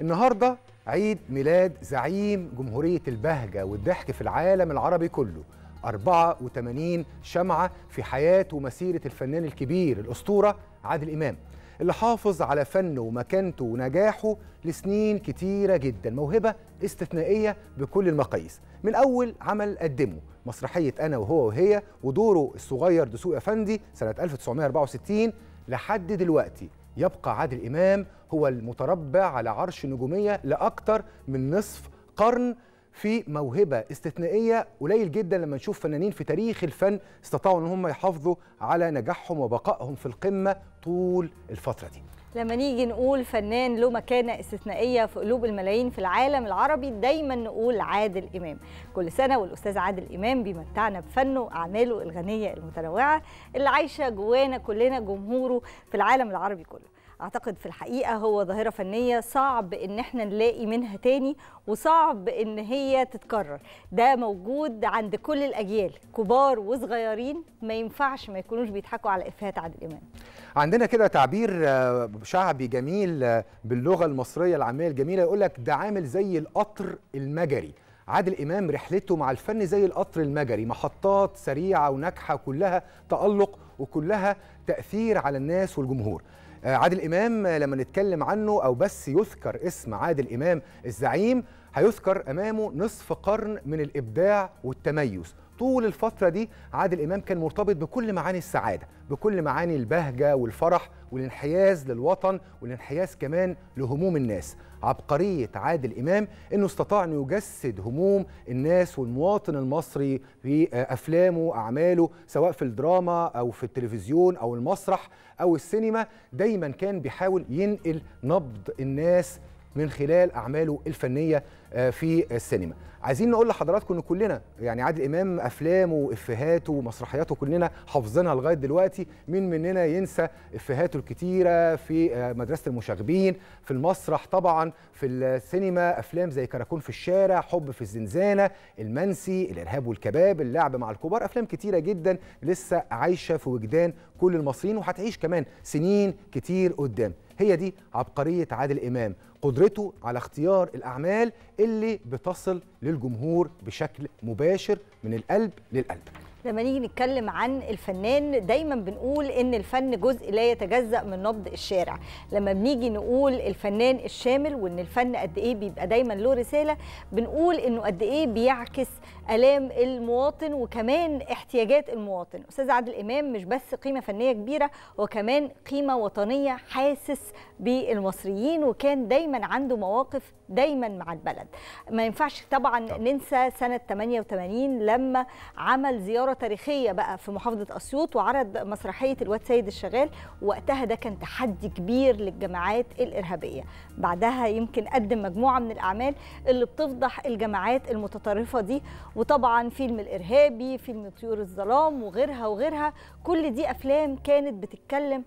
النهارده عيد ميلاد زعيم جمهورية البهجة والضحك في العالم العربي كله 84 شمعة في حياة ومسيرة الفنان الكبير الأسطورة عادل إمام اللي حافظ على فنه ومكانته ونجاحه لسنين كتيرة جدا موهبة استثنائية بكل المقاييس من أول عمل قدمه مسرحية أنا وهو وهي ودوره الصغير دسوق أفندي سنة 1964 لحد دلوقتي يبقى عادل إمام هو المتربع على عرش النجومية لأكثر من نصف قرن في موهبة استثنائية قليل جدا لما نشوف فنانين في تاريخ الفن استطاعوا ان هم يحافظوا على نجاحهم وبقائهم في القمة طول الفترة دي لما نيجي نقول فنان له مكانة استثنائية في قلوب الملايين في العالم العربي دايما نقول عادل إمام كل سنة والأستاذ عادل إمام بيمتعنا بفنه وأعماله الغنية المتنوعة اللي عايشة جوانا كلنا جمهوره في العالم العربي كله اعتقد في الحقيقه هو ظاهره فنيه صعب ان احنا نلاقي منها تاني وصعب ان هي تتكرر ده موجود عند كل الاجيال كبار وصغيرين ما ينفعش ما يكونوش بيضحكوا على افهات عادل امام عندنا كده تعبير آه، شعبي جميل آه، باللغه المصريه العاميه الجميله يقول لك ده عامل زي القطر المجري عادل امام رحلته مع الفن زي القطر المجري محطات سريعه وناجحه كلها تالق وكلها تاثير على الناس والجمهور آه، عادل امام آه، لما نتكلم عنه او بس يذكر اسم عادل امام الزعيم هيذكر امامه نصف قرن من الابداع والتميز طول الفترة دي عادل إمام كان مرتبط بكل معاني السعادة بكل معاني البهجة والفرح والانحياز للوطن والانحياز كمان لهموم الناس عبقرية عادل إمام أنه استطاع أن يجسد هموم الناس والمواطن المصري في آه، أفلامه وأعماله سواء في الدراما أو في التلفزيون أو المسرح أو السينما دايما كان بيحاول ينقل نبض الناس من خلال اعماله الفنيه آه، في السينما عايزين نقول لحضراتكم ان كلنا يعني عادل امام افلامه وافيهاته ومسرحياته كلنا حافظينها لغايه دلوقتي مين مننا ينسى افيهاته الكتيره في آه، مدرسه المشاغبين في المسرح طبعا في السينما افلام زي كراكون في الشارع حب في الزنزانه المنسي الارهاب والكباب اللعب مع الكبار افلام كتيره جدا لسه عايشه في وجدان كل المصريين وهتعيش كمان سنين كتير قدام هي دي عبقرية عادل إمام قدرته على اختيار الأعمال اللي بتصل للجمهور بشكل مباشر من القلب للقلب لما نيجي نتكلم عن الفنان دايما بنقول ان الفن جزء لا يتجزا من نبض الشارع لما بنيجي نقول الفنان الشامل وان الفن قد ايه بيبقى دايما له رساله بنقول انه قد ايه بيعكس الام المواطن وكمان احتياجات المواطن استاذ عادل امام مش بس قيمه فنيه كبيره هو كمان قيمه وطنيه حاسس بالمصريين وكان دايما عنده مواقف دايما مع البلد ما ينفعش طبعا ننسى سنة 88 لما عمل زيارة تاريخية بقى في محافظة أسيوط وعرض مسرحية الواد سيد الشغال وقتها ده كان تحدي كبير للجماعات الإرهابية بعدها يمكن قدم مجموعة من الأعمال اللي بتفضح الجماعات المتطرفة دي وطبعا فيلم الإرهابي فيلم طيور الظلام وغيرها وغيرها كل دي أفلام كانت بتتكلم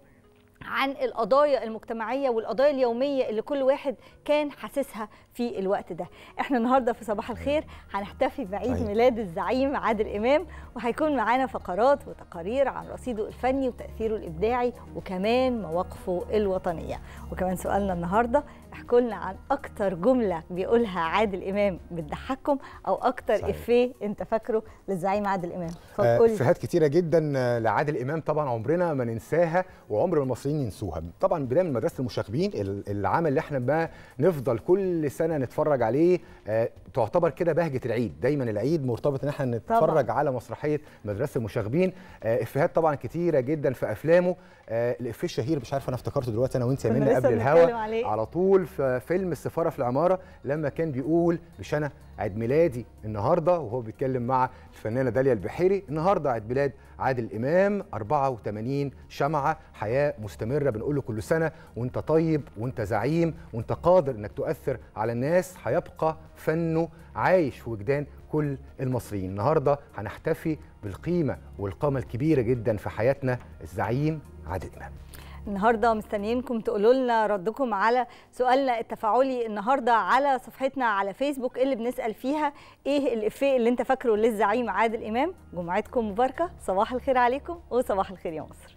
عن القضايا المجتمعيه والقضايا اليوميه اللي كل واحد كان حاسسها في الوقت ده احنا النهارده في صباح الخير هنحتفي بعيد طيب. ميلاد الزعيم عادل امام وهيكون معانا فقرات وتقارير عن رصيده الفني وتاثيره الابداعي وكمان مواقفه الوطنيه وكمان سؤالنا النهارده احكوا لنا عن اكتر جمله بيقولها عادل امام بتضحككم او اكتر افيه انت فاكره للزعيم عادل امام آه، افيهات كتيره جدا لعادل امام طبعا عمرنا ما ننساها وعمر المصريين عايزين ننسوها طبعا بدايه من مدرسه المشاغبين العمل اللي احنا ما نفضل كل سنه نتفرج عليه آه، تعتبر كده بهجه العيد دايما العيد مرتبط ان احنا نتفرج طبعا. على مسرحيه مدرسه المشاغبين آه، افيهات طبعا كتيره جدا في افلامه آه، الافيه الشهير مش عارفه انا افتكرته دلوقتي انا وانت يا قبل الهوا على طول في فيلم السفاره في العماره لما كان بيقول مش انا عيد ميلادي النهارده وهو بيتكلم مع الفنانه داليا البحيري النهارده عيد ميلاد عادل امام 84 شمعه حياه مستمره بنقول له كل سنه وانت طيب وانت زعيم وانت قادر انك تؤثر على الناس هيبقى فنه عايش في وجدان كل المصريين النهارده هنحتفي بالقيمه والقامه الكبيره جدا في حياتنا الزعيم عادل امام النهارده مستنيينكم تقولوا لنا ردكم على سؤالنا التفاعلي النهارده على صفحتنا على فيسبوك اللي بنسال فيها ايه الافيه اللي انت فاكره للزعيم عادل امام جمعتكم مباركه صباح الخير عليكم وصباح الخير يا مصر